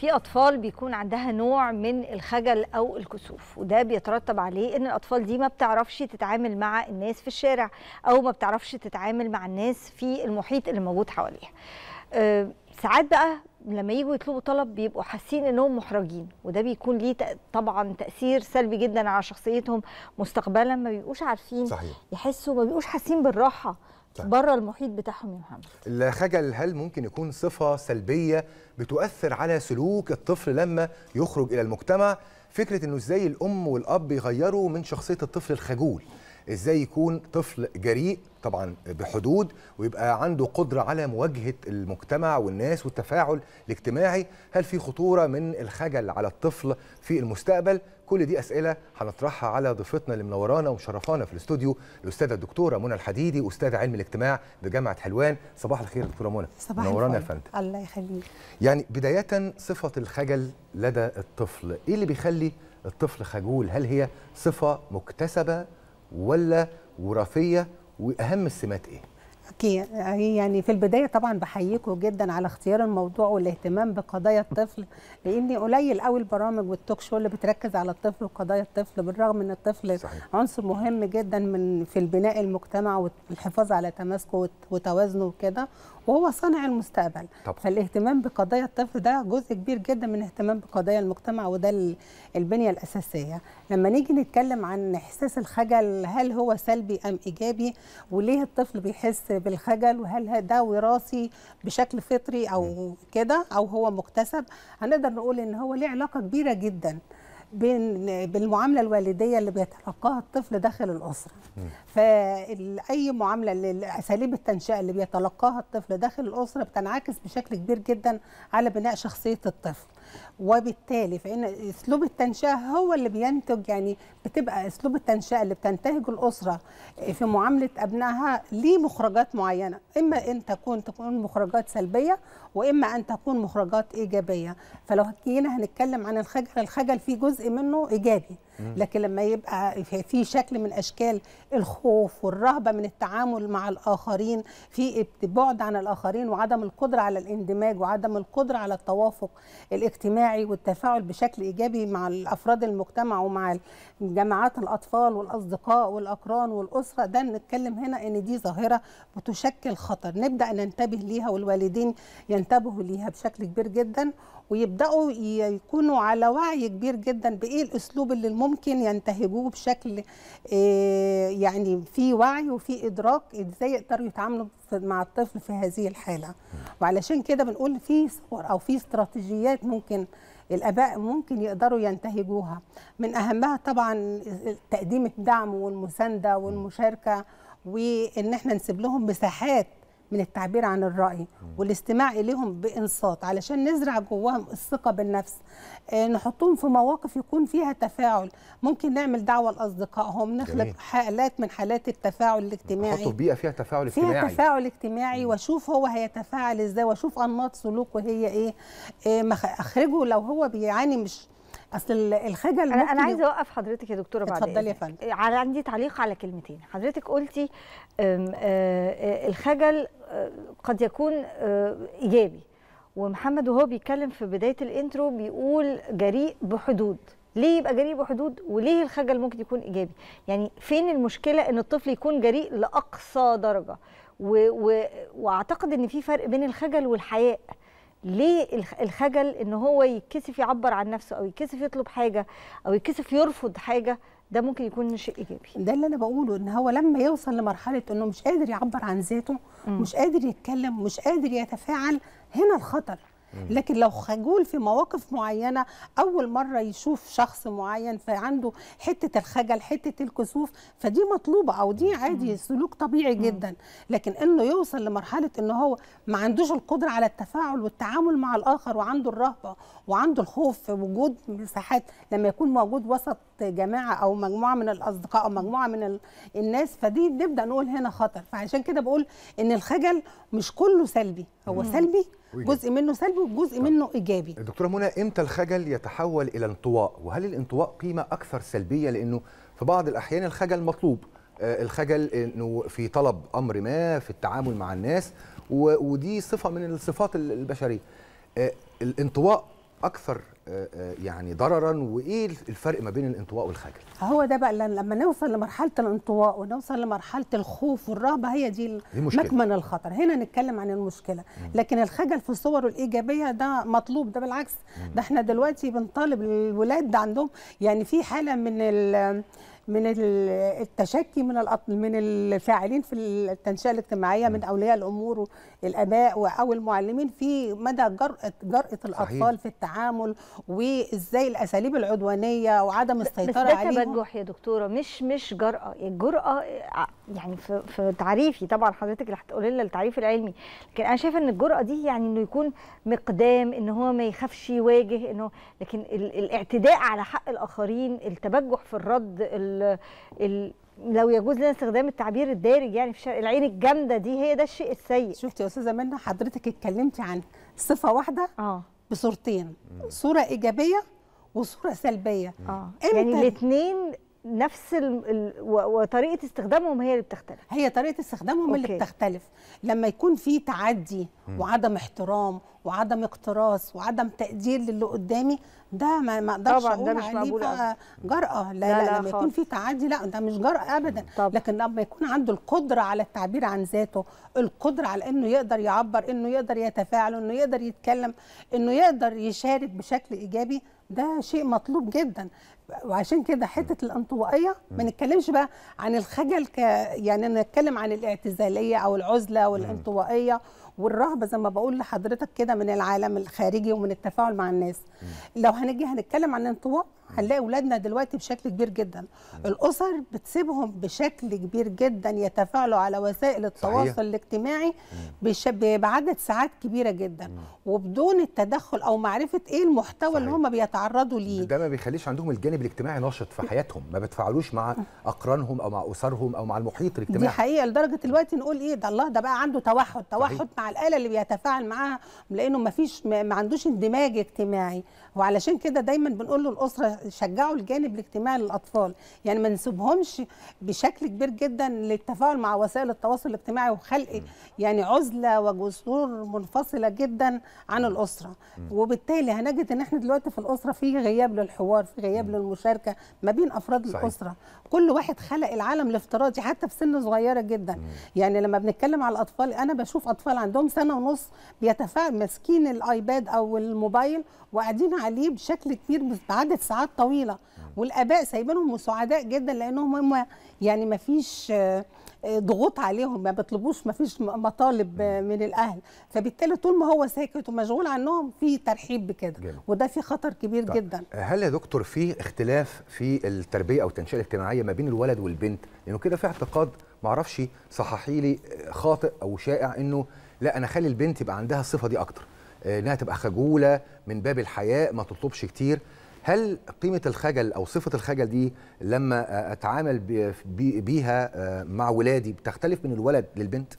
في اطفال بيكون عندها نوع من الخجل او الكسوف وده بيترتب عليه ان الاطفال دي ما بتعرفش تتعامل مع الناس في الشارع او ما بتعرفش تتعامل مع الناس في المحيط اللي موجود حواليها أه ساعات بقى لما يجوا يطلبوا طلب بيبقوا حاسين انهم محرجين وده بيكون ليه طبعا تاثير سلبي جدا على شخصيتهم مستقبلا ما بيبقوش عارفين صحيح. يحسوا ما بيبقوش حاسين بالراحه طيب. بره المحيط بتاعهم يا محمد الخجل هل ممكن يكون صفه سلبيه بتؤثر على سلوك الطفل لما يخرج الى المجتمع فكره انه ازاي الام والاب يغيروا من شخصيه الطفل الخجول ازاي يكون طفل جريء طبعا بحدود ويبقى عنده قدره على مواجهه المجتمع والناس والتفاعل الاجتماعي هل في خطوره من الخجل على الطفل في المستقبل كل دي اسئله هنطرحها على ضيفتنا اللي منورانا ومشرفانا في الاستوديو الاستاذه الدكتوره منى الحديدي استاذه علم الاجتماع بجامعه حلوان صباح الخير دكتوره منى صباح منورانا يا فندم الله يخليك يعني بدايه صفه الخجل لدى الطفل ايه اللي بيخلي الطفل خجول هل هي صفه مكتسبه ولا وراثيه واهم السمات ايه اوكي يعني في البدايه طبعا بحييكم جدا على اختيار الموضوع والاهتمام بقضايا الطفل لان قليل قوي البرامج والتوك شو اللي بتركز على الطفل وقضايا الطفل بالرغم ان الطفل صحيح. عنصر مهم جدا من في البناء المجتمع والحفاظ على تماسكه وتوازنه وكده وهو صانع المستقبل طبعا. فالاهتمام بقضايا الطفل ده جزء كبير جدا من اهتمام بقضايا المجتمع وده البنيه الاساسيه لما نيجي نتكلم عن احساس الخجل هل هو سلبي ام ايجابي وليه الطفل بيحس بالخجل وهل ده وراثي بشكل فطري او كده او هو مكتسب هنقدر نقول ان هو ليه علاقه كبيره جدا بين بالمعامله الوالديه اللي بيتلقاها الطفل داخل الاسره فاي معامله اساليب التنشئه اللي بيتلقاها الطفل داخل الاسره بتنعكس بشكل كبير جدا على بناء شخصيه الطفل وبالتالي فان اسلوب التنشئه هو اللي بينتج يعني بتبقى اسلوب التنشئه اللي بتنتهج الاسره في معامله ابنائها ليه مخرجات معينه اما ان تكون تكون مخرجات سلبيه واما ان تكون مخرجات ايجابيه فلو جينا هنتكلم عن الخجل الخجل فيه جزء منه ايجابي لكن لما يبقى في شكل من اشكال الخوف والرهبه من التعامل مع الاخرين في بعد عن الاخرين وعدم القدره على الاندماج وعدم القدره على التوافق الاجتماعي والتفاعل بشكل ايجابي مع افراد المجتمع ومع جماعات الاطفال والاصدقاء والاقران والاسره ده نتكلم هنا ان دي ظاهره بتشكل خطر نبدا ننتبه ليها والوالدين ينتبهوا ليها بشكل كبير جدا ويبداوا يكونوا على وعي كبير جدا بايه الاسلوب اللي ممكن ينتهجوه بشكل آه، يعني في وعي وفي ادراك ازاي يقدروا يتعاملوا مع الطفل في هذه الحاله وعلشان كده بنقول في صور او في استراتيجيات ممكن الاباء ممكن يقدروا ينتهجوها من اهمها طبعا تقديم الدعم والمسانده والمشاركه وان احنا نسيب لهم مساحات من التعبير عن الرأي والاستماع إليهم بإنصات علشان نزرع جواهم الثقة بالنفس آه، نحطهم في مواقف يكون فيها تفاعل ممكن نعمل دعوة لأصدقائهم نخلق حالات من حالات التفاعل الاجتماعي نحطه في بيئة فيها تفاعل اجتماعي فيها تفاعل اجتماعي واشوف هو هيتفاعل ازاي واشوف انماط سلوكه هي ايه, إيه اخرجه لو هو بيعاني مش اصل الخجل انا انا عايزه اوقف حضرتك يا دكتوره بعد اتفضلي يا فندم عندي تعليق على كلمتين حضرتك قلتي الخجل قد يكون ايجابي ومحمد وهو بيتكلم في بدايه الانترو بيقول جريء بحدود ليه يبقى جريء بحدود وليه الخجل ممكن يكون ايجابي يعني فين المشكله ان الطفل يكون جريء لاقصى درجه و... و... واعتقد ان في فرق بين الخجل والحياء ليه الخجل ان هو يتكسف يعبر عن نفسه او يتكسف يطلب حاجه او يتكسف يرفض حاجه ده ممكن يكون شيء ايجابي ده اللي انا بقوله ان هو لما يوصل لمرحله انه مش قادر يعبر عن ذاته مش قادر يتكلم مش قادر يتفاعل هنا الخطر لكن لو خجول في مواقف معينه اول مره يشوف شخص معين فعنده حته الخجل حته الكسوف فدي مطلوبه او دي عادي سلوك طبيعي جدا لكن انه يوصل لمرحله ان هو ما عندوش القدره على التفاعل والتعامل مع الاخر وعنده الرهبه وعنده الخوف في وجود مساحات لما يكون موجود وسط جماعه او مجموعه من الاصدقاء او مجموعه من الناس فدي نبدا نقول هنا خطر فعشان كده بقول ان الخجل مش كله سلبي هو سلبي جزء منه سلبي وجزء منه ايجابي دكتوره منى امتى الخجل يتحول الى انطواء وهل الانطواء قيمه اكثر سلبيه لانه في بعض الاحيان الخجل مطلوب آه، الخجل انه في طلب امر ما في التعامل مع الناس ودي صفه من الصفات البشريه آه، الانطواء اكثر يعني ضررا وايه الفرق ما بين الانطواء والخجل هو ده بقى لما نوصل لمرحله الانطواء ونوصل لمرحله الخوف والرهبه هي دي, دي مكمن الخطر هنا نتكلم عن المشكله مم. لكن الخجل في صوره الايجابيه ده مطلوب ده بالعكس مم. ده احنا دلوقتي بنطالب الولاد عندهم يعني في حاله من ال من التشكي من من الفاعلين في التنشئه الاجتماعيه من اولياء الامور الاباء او المعلمين في مدى جرأه جرأه الاطفال صحيح. في التعامل وازاي الاساليب العدوانيه وعدم السيطره عليهم بس ده تبجح يا دكتوره مش مش جرأه الجرأه آه، يعني في, في تعريفي طبعا حضرتك اللي هتقولي لنا التعريف العلمي لكن انا شايفه ان الجرأه دي يعني انه يكون مقدام ان هو ما يخافش يواجه انه لكن الاعتداء على حق الاخرين التبجح في الرد ال ال لو يجوز لنا استخدام التعبير الدارج يعني في شرق العين الجامده دي هي ده الشيء السيء شفتي يا استاذه منى حضرتك اتكلمتي عن صفه واحده اه بصورتين صوره ايجابيه وصوره سلبيه اه يعني الاثنين نفس ال... ال... وطريقه استخدامهم هي اللي بتختلف هي طريقه استخدامهم أوكي. اللي بتختلف لما يكون في تعدي وعدم احترام وعدم اقتراص وعدم تقدير للي قدامي ده ما اقدرش اقول عليه بقى جرأه لا لا, لا, لا لما يكون في تعدي لا ده مش جرأه ابدا طب. لكن لما يكون عنده القدره على التعبير عن ذاته القدره على انه يقدر يعبر انه يقدر يتفاعل انه يقدر يتكلم انه يقدر يشارك بشكل ايجابي ده شيء مطلوب جدا وعشان كده حته الانطوائيه ما نتكلمش بقى عن الخجل ك يعني انا نتكلم عن الاعتزاليه او العزله والانطوائيه والرهبه زي ما بقول لحضرتك كده من العالم الخارجي ومن التفاعل مع الناس لو هنجي هنتكلم عن الانطواء هنلاقي اولادنا دلوقتي بشكل كبير جدا الاسر بتسيبهم بشكل كبير جدا يتفاعلوا على وسائل التواصل صحيح. الاجتماعي بعدد ساعات كبيره جدا وبدون التدخل او معرفه ايه المحتوى صحيح. اللي هم بيتعرضوا ليه ده ما بيخليش عندهم الجانب الجانب الاجتماعي نشط في حياتهم ما بتفاعلوش مع اقرانهم او مع اسرهم او مع المحيط الاجتماعي دي حقيقه لدرجه دلوقتي نقول ايه ده الله ده بقى عنده توحد توحد صحيح. مع الاله اللي بيتفاعل معاها لانه ما فيش ما عندوش اندماج اجتماعي وعلشان كده دايما بنقول له الاسره شجعوا الجانب الاجتماعي للاطفال يعني ما نسيبهمش بشكل كبير جدا للتفاعل مع وسائل التواصل الاجتماعي وخلق يعني عزله وجسور منفصله جدا عن الاسره وبالتالي هنجد ان احنا دلوقتي في الاسره في غياب للحوار في غياب والمشاركه ما بين افراد صحيح. الاسره كل واحد خلق العالم الافتراضي حتى في سن صغيره جدا مم. يعني لما بنتكلم على الاطفال انا بشوف اطفال عندهم سنه ونص بيتفاعل ماسكين الايباد او الموبايل وقاعدين عليه بشكل كبير بعدد ساعات طويله والاباء سايبينهم وسعداء جدا لانهم هم يعني ما فيش آه، ضغوط عليهم ما بيطلبوش ما فيش مطالب آه، من الاهل فبالتالي طول ما هو ساكت ومشغول عنهم في ترحيب بكده وده في خطر كبير طيب. جدا هل يا دكتور في اختلاف في التربيه او التنشئه الاجتماعيه ما بين الولد والبنت لانه كده في اعتقاد معرفش صححي لي آه، خاطئ او شائع انه لا انا خلي البنت يبقى عندها الصفه دي اكتر انها تبقى خجوله من باب الحياء ما تطلبش كتير هل قيمه الخجل او صفه الخجل دي لما اتعامل بيها آه، مع ولادي بتختلف من الولد للبنت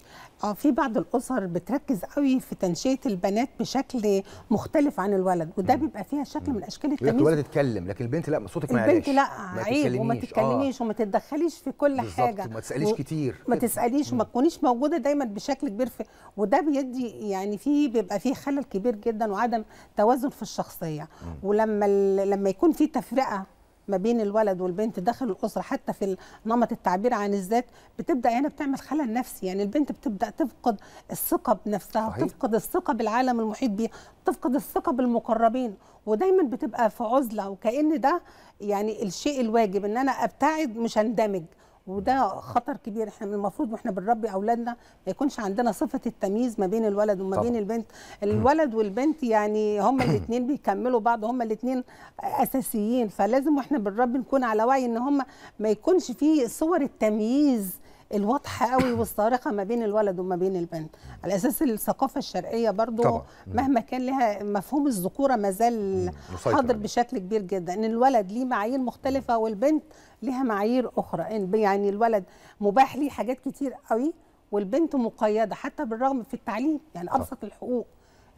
اه في بعض الاسر بتركز قوي في تنشئه البنات بشكل مختلف عن الولد وده بيبقى فيها شكل من اشكال التمييز الولد اتكلم لكن البنت لا صوتك ما البنت لا عيب وما تتكلميش آه. وما تتدخليش في كل حاجه وما تساليش و... كتير ما تساليش وما تكونيش موجوده دايما بشكل كبير في وده بيدي يعني في بيبقى فيه خلل كبير جدا وعدم توازن في الشخصيه ولما ال... لما يكون في تفرقه ما بين الولد والبنت داخل الاسره حتى في نمط التعبير عن الذات بتبدا هنا يعني بتعمل خلل نفسي يعني البنت بتبدا تفقد الثقه بنفسها صحيح. تفقد الثقه بالعالم المحيط بيها تفقد الثقه بالمقربين ودايما بتبقى في عزله وكان ده يعني الشيء الواجب ان انا ابتعد مش اندمج وده خطر كبير احنا من المفروض واحنا بنربي اولادنا ما يكونش عندنا صفه التمييز ما بين الولد وما بين البنت الولد والبنت يعني هما الاثنين بيكملوا بعض هما الاثنين اساسيين فلازم واحنا بنربي نكون على وعي ان هما ما يكونش في صور التمييز الواضحه قوي والصارخه ما بين الولد وما بين البنت على اساس الثقافه الشرقيه برضو طبعا. مهما كان لها مفهوم الذكوره ما زال حاضر بشكل كبير جدا ان الولد ليه معايير مختلفه والبنت ليها معايير اخرى إن يعني الولد مباح ليه حاجات كتير قوي والبنت مقيده حتى بالرغم في التعليم يعني ابسط الحقوق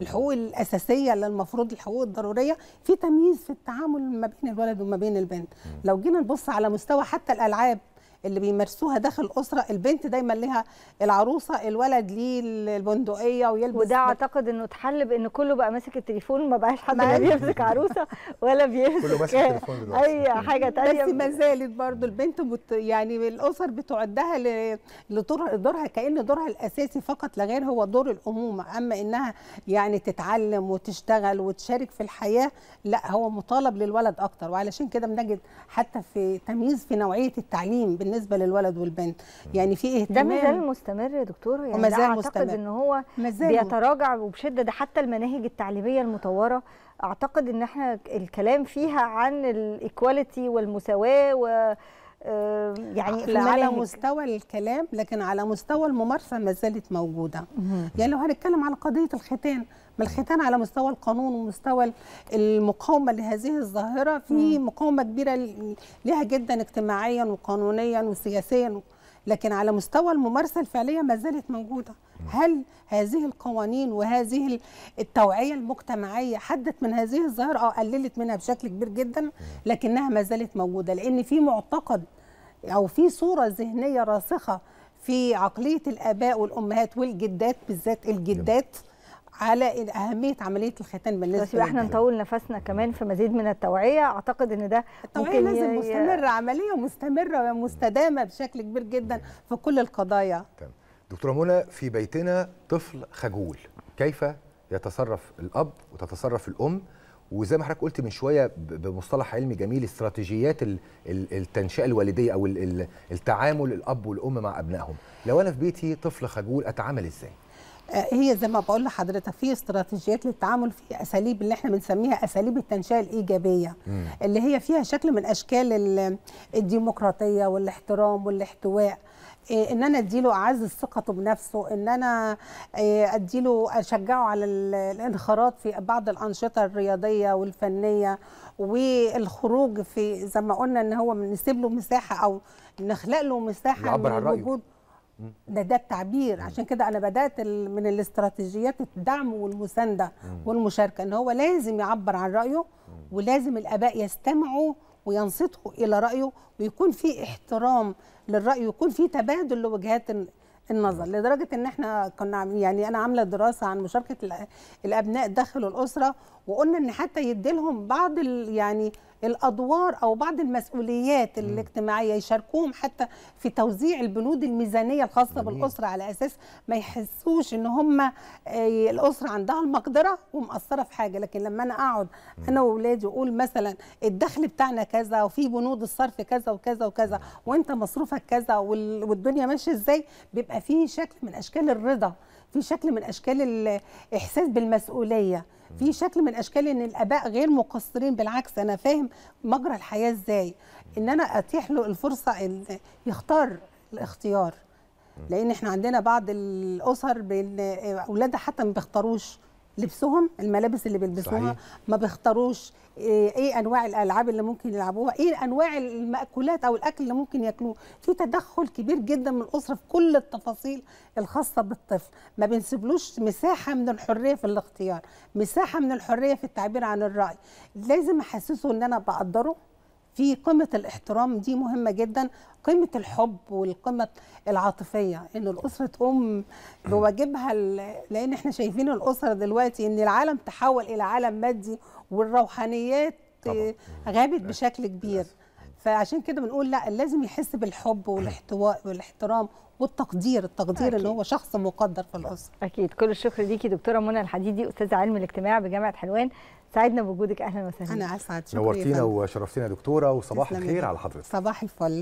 الحقوق الاساسيه اللي المفروض الحقوق الضروريه في تمييز في التعامل ما بين الولد وما بين البنت لو جينا نبص على مستوى حتى الالعاب اللي بيمارسوها داخل الاسره البنت دايما ليها العروسه الولد ليه البندقيه ويلبس وده اعتقد انه اتحل بان كله بقى ماسك التليفون ما بقاش حد بيمسك أيوه. عروسه ولا بيمسك كله ماسك التليفون اي حاجه ثانيه بس ما زالت برضه البنت بت يعني الاسر بتعدها لدورها دورها كان دورها الاساسي فقط لا غير هو دور الامومه اما انها يعني تتعلم وتشتغل وتشارك في الحياه لا هو مطالب للولد اكتر وعلشان كده بنجد حتى في تمييز في نوعيه التعليم بالنسبه للولد والبنت يعني في اهتمام ده مازال مستمر يا دكتوره يعني مازال اعتقد ان هو مازال. بيتراجع وبشده ده حتى المناهج التعليميه المطوره اعتقد ان احنا الكلام فيها عن الايكواليتي والمساواه و يعني لا على مستوى الكلام لكن على مستوى الممارسه ما زالت موجوده يعني لو هنتكلم على قضيه الختان ما الختان على مستوى القانون ومستوى المقاومه لهذه الظاهره في مقاومه كبيره لها جدا اجتماعيا وقانونيا وسياسيا لكن على مستوى الممارسه الفعليه ما زالت موجوده هل هذه القوانين وهذه التوعيه المجتمعيه حدت من هذه الظاهره اه قللت منها بشكل كبير جدا لكنها ما زالت موجوده لان في معتقد او في صوره ذهنيه راسخه في عقليه الاباء والامهات والجدات بالذات الجدات على اهميه عمليه الختان بالنسبه بس احنا نطول نفسنا كمان في مزيد من التوعيه اعتقد ان ده التوعيه ممكن لازم ي... مستمره عمليه مستمره ومستدامه بشكل كبير جدا في كل القضايا تمام دكتوره منى في بيتنا طفل خجول كيف يتصرف الاب وتتصرف الام وزي ما حضرتك قلت من شويه بمصطلح علمي جميل استراتيجيات التنشئه الوالديه او التعامل الاب والام مع ابنائهم لو انا في بيتي طفل خجول اتعامل ازاي آه، هي زي ما بقول لحضرتك في استراتيجيات للتعامل في اساليب اللي احنا بنسميها اساليب التنشئه الايجابيه مم. اللي هي فيها شكل من اشكال الديمقراطيه والاحترام والاحتواء آه، ان انا اديله اعز ثقته بنفسه ان انا آه، اديله اشجعه على الانخراط في بعض الانشطه الرياضيه والفنيه والخروج في زي ما قلنا ان هو نسيب له مساحه او نخلق له مساحه يعبر عن رايه ده ده التعبير مم. عشان كده انا بدات من الاستراتيجيات الدعم والمسانده والمشاركه ان هو لازم يعبر عن رايه مم. ولازم الاباء يستمعوا وينصتوا الى رايه ويكون في احترام للراي ويكون في تبادل لوجهات النظر لدرجه ان احنا كنا يعني انا عامله دراسه عن مشاركه الابناء داخل الاسره وقلنا ان حتى يدي لهم بعض يعني الادوار او بعض المسؤوليات م. الاجتماعيه يشاركوهم حتى في توزيع البنود الميزانيه الخاصه جميل. بالاسره على اساس ما يحسوش ان هم آه، الاسره عندها المقدره ومقصره في حاجه لكن لما انا اقعد انا واولادي واقول مثلا الدخل بتاعنا كذا وفي بنود الصرف كذا وكذا وكذا وانت مصروفك كذا والدنيا ماشيه ازاي بيبقى فيه شكل من اشكال الرضا في شكل من اشكال الاحساس بالمسؤوليه في شكل من اشكال ان الاباء غير مقصرين بالعكس انا فاهم مجرى الحياه ازاي ان انا اتيح له الفرصه ان يختار الاختيار لان احنا عندنا بعض الاسر بين اولادها حتى ما بيختاروش لبسهم الملابس اللي بيلبسوها صحيح. ما بيختاروش آه، ايه انواع الالعاب اللي ممكن يلعبوها ايه انواع الماكولات او الاكل اللي ممكن ياكلوه في تدخل كبير جدا من الاسره في كل التفاصيل الخاصه بالطفل ما بنسيبلوش مساحه من الحريه في الاختيار مساحه من الحريه في التعبير عن الراي لازم احسسه ان انا بقدره في قمة الاحترام دي مهمه جدا قمة الحب والقيمه العاطفيه ان الاسره ام بواجبها لان احنا شايفين الاسره دلوقتي ان العالم تحول الى عالم مادي والروحانيات طبعا. غابت بشكل كبير فعشان كده بنقول لا لازم يحس بالحب والاحتواء والاحترام والتقدير التقدير اللي هو شخص مقدر في الاسره اكيد كل الشكر ليكي دكتوره منى الحديدي استاذه علم الاجتماع بجامعه حلوان سعدنا بوجودك اهلا وسهلا انا اسعد شكرا نورتينا وشرفتينا دكتوره وصباح الخير على حضرتك صباح الفل